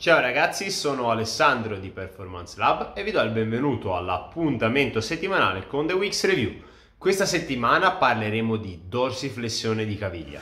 Ciao ragazzi, sono Alessandro di Performance Lab e vi do il benvenuto all'appuntamento settimanale con The Weeks Review. Questa settimana parleremo di dorsiflessione di caviglia.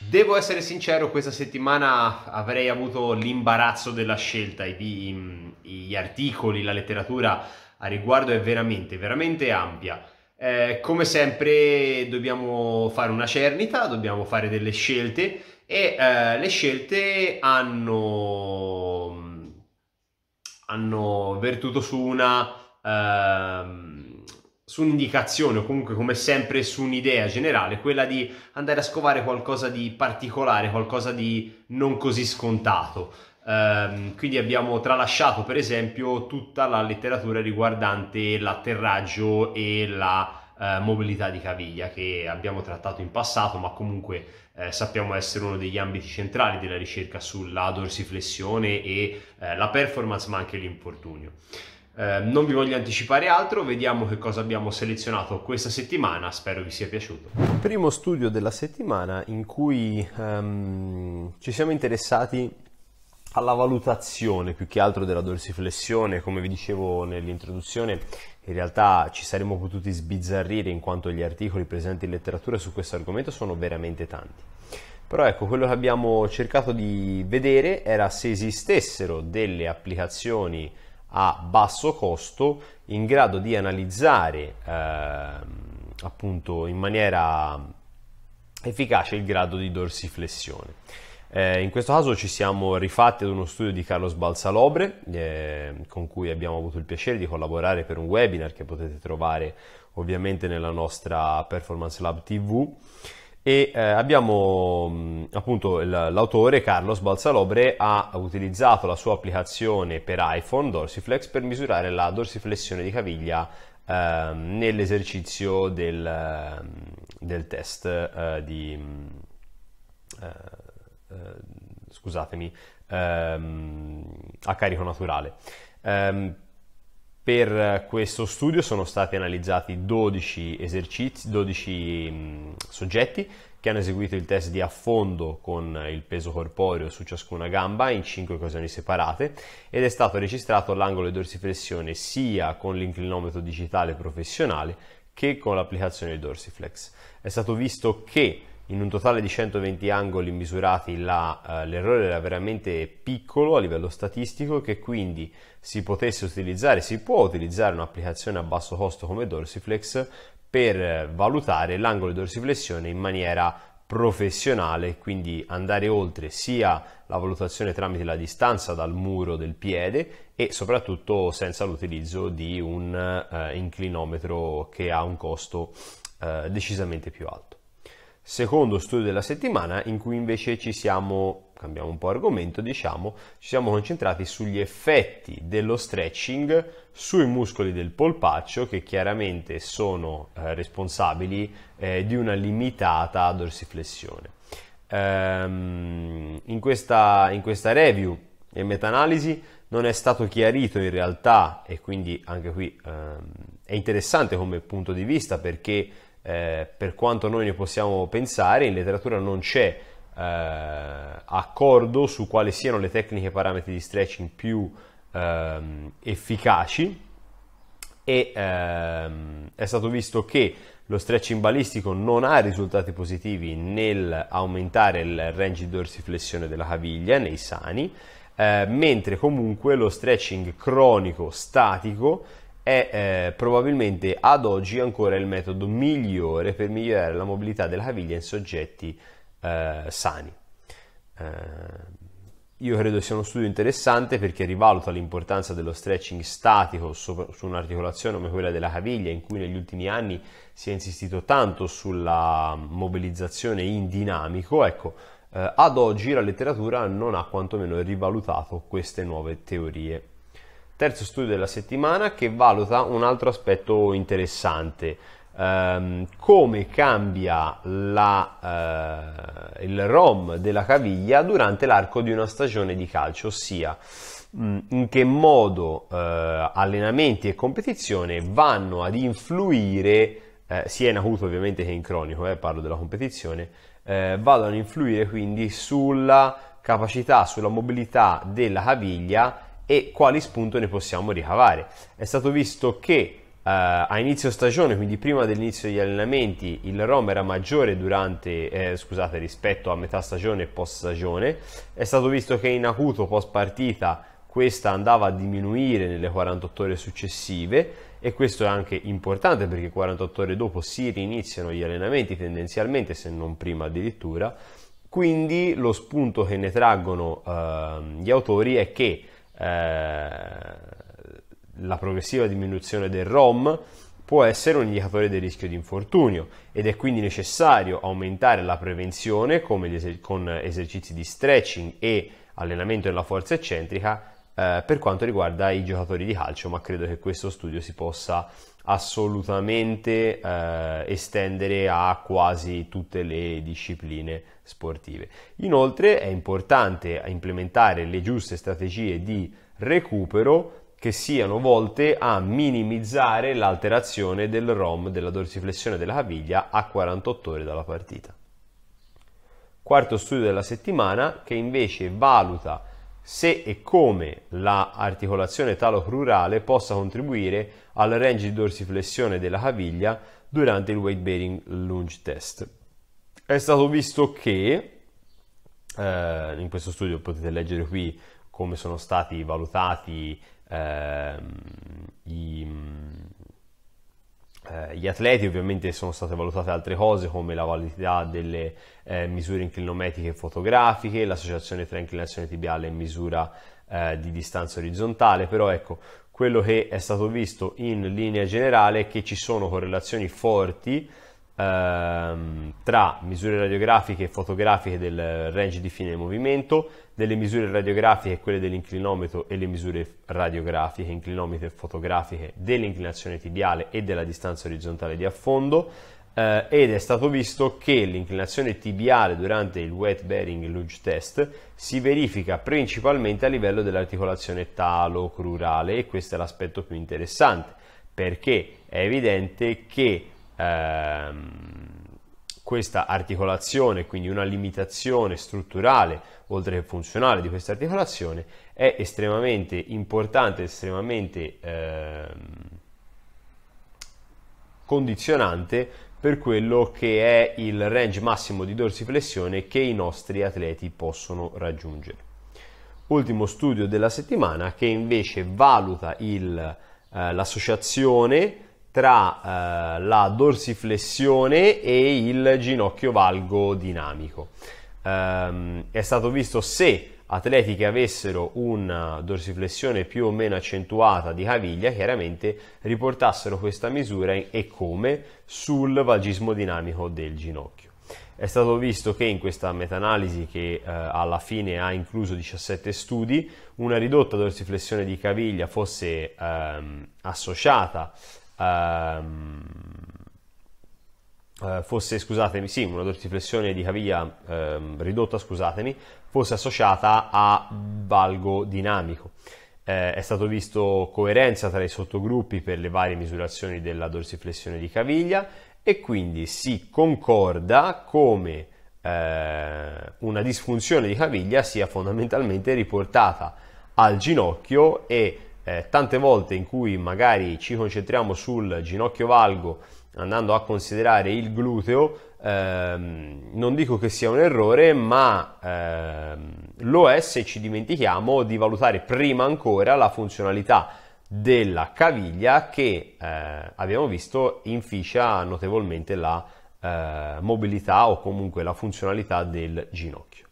Devo essere sincero, questa settimana avrei avuto l'imbarazzo della scelta, gli articoli, la letteratura a riguardo è veramente, veramente ampia. Eh, come sempre dobbiamo fare una cernita, dobbiamo fare delle scelte e eh, le scelte hanno, hanno vertuto su una... Ehm, su un'indicazione o comunque come sempre su un'idea generale, quella di andare a scovare qualcosa di particolare, qualcosa di non così scontato. Um, quindi abbiamo tralasciato per esempio tutta la letteratura riguardante l'atterraggio e la uh, mobilità di caviglia che abbiamo trattato in passato ma comunque eh, sappiamo essere uno degli ambiti centrali della ricerca sulla dorsiflessione e eh, la performance ma anche l'infortunio. Eh, non vi voglio anticipare altro, vediamo che cosa abbiamo selezionato questa settimana, spero vi sia piaciuto. Primo studio della settimana in cui um, ci siamo interessati alla valutazione più che altro della dorsiflessione, come vi dicevo nell'introduzione, in realtà ci saremmo potuti sbizzarrire in quanto gli articoli presenti in letteratura su questo argomento sono veramente tanti. Però ecco, quello che abbiamo cercato di vedere era se esistessero delle applicazioni a basso costo in grado di analizzare eh, appunto in maniera efficace il grado di dorsiflessione. Eh, in questo caso ci siamo rifatti ad uno studio di Carlos Balsalobre, eh, con cui abbiamo avuto il piacere di collaborare per un webinar che potete trovare ovviamente nella nostra Performance Lab TV. E eh, abbiamo appunto l'autore Carlos Balsalobre ha utilizzato la sua applicazione per iPhone Dorsiflex per misurare la dorsiflessione di caviglia ehm, nell'esercizio del, ehm, del, test eh, di eh, eh, scusatemi, ehm, a carico naturale. Ehm, per questo studio sono stati analizzati 12 esercizi, 12 mh, mm, soggetti che hanno eseguito il test di affondo con il peso corporeo su ciascuna gamba in 5 occasioni separate ed è stato registrato l'angolo di dorsiflessione sia con l'inclinometro digitale professionale che con l'applicazione del dorsiflex. È stato visto che in un totale di 120 angoli misurati la, uh, eh, l'errore era veramente piccolo a livello statistico e che quindi si potesse utilizzare, si può utilizzare un'applicazione a basso costo come Dorsiflex per valutare l'angolo di dorsiflessione in maniera professionale, quindi andare oltre sia la valutazione tramite la distanza dal muro del piede e soprattutto senza l'utilizzo di un uh, inclinometro che ha un costo uh, decisamente più alto secondo studio della settimana in cui invece ci siamo, cambiamo un po' argomento, diciamo, ci siamo concentrati sugli effetti dello stretching sui muscoli del polpaccio che chiaramente sono eh, responsabili eh, di una limitata dorsiflessione. Ehm, in, questa, in questa review e meta-analisi non è stato chiarito in realtà e quindi anche qui ehm, è interessante come punto di vista perché eh, per quanto noi ne possiamo pensare, in letteratura non c'è eh, accordo su quali siano le tecniche e parametri di stretching più ehm, efficaci e ehm, è stato visto che lo stretching balistico non ha risultati positivi nel aumentare il range di dorsiflessione della caviglia nei sani, eh, mentre comunque lo stretching cronico statico è eh, probabilmente ad oggi ancora il metodo migliore per migliorare la mobilità della caviglia in soggetti eh, sani. Eh, io credo sia uno studio interessante perché rivaluta l'importanza dello stretching statico su, su un'articolazione come quella della caviglia, in cui negli ultimi anni si è insistito tanto sulla mobilizzazione in dinamico. Ecco, eh, ad oggi la letteratura non ha quantomeno rivalutato queste nuove teorie terzo studio della settimana che valuta un altro aspetto interessante, ehm, come cambia la, eh, il ROM della caviglia durante l'arco di una stagione di calcio, ossia mh, mm, in che modo eh, allenamenti e competizione vanno ad influire, eh, sia in acuto ovviamente che in cronico, eh, parlo della competizione, eh, vadano ad influire quindi sulla capacità, sulla mobilità della caviglia e quali spunto ne possiamo ricavare. È stato visto che Uh, a inizio stagione, quindi prima dell'inizio degli allenamenti, il ROM era maggiore durante, eh, scusate, rispetto a metà stagione e post stagione. È stato visto che in acuto post partita questa andava a diminuire nelle 48 ore successive e questo è anche importante perché 48 ore dopo si riniziano gli allenamenti tendenzialmente, se non prima addirittura. Quindi lo spunto che ne traggono uh, gli autori è che eh, la progressiva diminuzione del ROM può essere un indicatore del rischio di infortunio ed è quindi necessario aumentare la prevenzione eser- con esercizi di stretching e allenamento della forza eccentrica eh, per quanto riguarda i giocatori di calcio, ma credo che questo studio si possa assolutamente eh, estendere a quasi tutte le discipline sportive. Inoltre è importante implementare le giuste strategie di recupero che siano volte a minimizzare l'alterazione del ROM della dorsiflessione della caviglia a 48 ore dalla partita. Quarto studio della settimana che invece valuta se e come la articolazione talo-crurale possa contribuire al range di dorsiflessione della caviglia durante il weight bearing lunge test. È stato visto che eh, in questo studio potete leggere qui come sono stati valutati eh, i eh, gli atleti, ovviamente sono state valutate altre cose come la validità delle eh, misure inclinometriche fotografiche, l'associazione tra inclinazione tibiale e misura eh, di distanza orizzontale, però ecco, quello che è stato visto in linea generale è che ci sono correlazioni forti ehm, tra misure radiografiche e fotografiche del range di fine del movimento, delle misure radiografiche e quelle dell'inclinometro e le misure radiografiche, inclinometro e fotografiche dell'inclinazione tibiale e della distanza orizzontale di affondo, Uh, ed è stato visto che l'inclinazione tibiale durante il wet bearing luge test si verifica principalmente a livello dell'articolazione talo-crurale e questo è l'aspetto più interessante perché è evidente che ehm, questa articolazione, quindi una limitazione strutturale oltre che funzionale di questa articolazione, è estremamente importante, estremamente ehm, condizionante per quello che è il range massimo di dorsiflessione che i nostri atleti possono raggiungere. Ultimo studio della settimana che invece valuta il, eh, l'associazione tra eh, la dorsiflessione e il ginocchio valgo dinamico. Ehm, è stato visto se atleti che avessero una eh, dorsiflessione più o meno accentuata di caviglia chiaramente riportassero questa misura e come sul valgismo dinamico del ginocchio. È stato visto che in questa meta-analisi, che eh, alla fine ha incluso 17 studi, una ridotta dorsiflessione di caviglia fosse ehm, associata Ehm, eh, fosse, scusatemi, sì, una dorsiflessione di caviglia eh, ridotta, scusatemi, fosse associata a valgo dinamico. Eh, è stato visto coerenza tra i sottogruppi per le varie misurazioni della dorsiflessione di caviglia e quindi si concorda come eh, una disfunzione di caviglia sia fondamentalmente riportata al ginocchio e eh, tante volte in cui magari ci concentriamo sul ginocchio valgo andando a considerare il gluteo, ehm, non dico che sia un errore, ma ehm, lo è se ci dimentichiamo di valutare prima ancora la funzionalità della caviglia che eh, abbiamo visto inficia notevolmente la eh, mobilità o comunque la funzionalità del ginocchio.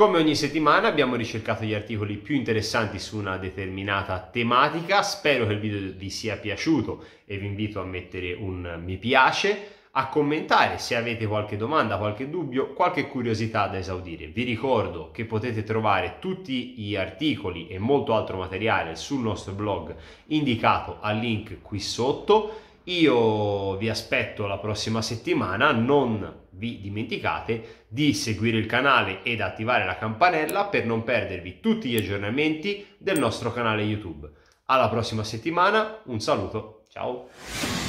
Come ogni settimana abbiamo ricercato gli articoli più interessanti su una determinata tematica, spero che il video vi sia piaciuto e vi invito a mettere un mi piace, a commentare se avete qualche domanda, qualche dubbio, qualche curiosità da esaudire. Vi ricordo che potete trovare tutti gli articoli e molto altro materiale sul nostro blog indicato al link qui sotto. Io vi aspetto la prossima settimana, non vi dimenticate di seguire il canale ed attivare la campanella per non perdervi tutti gli aggiornamenti del nostro canale YouTube. Alla prossima settimana, un saluto, ciao!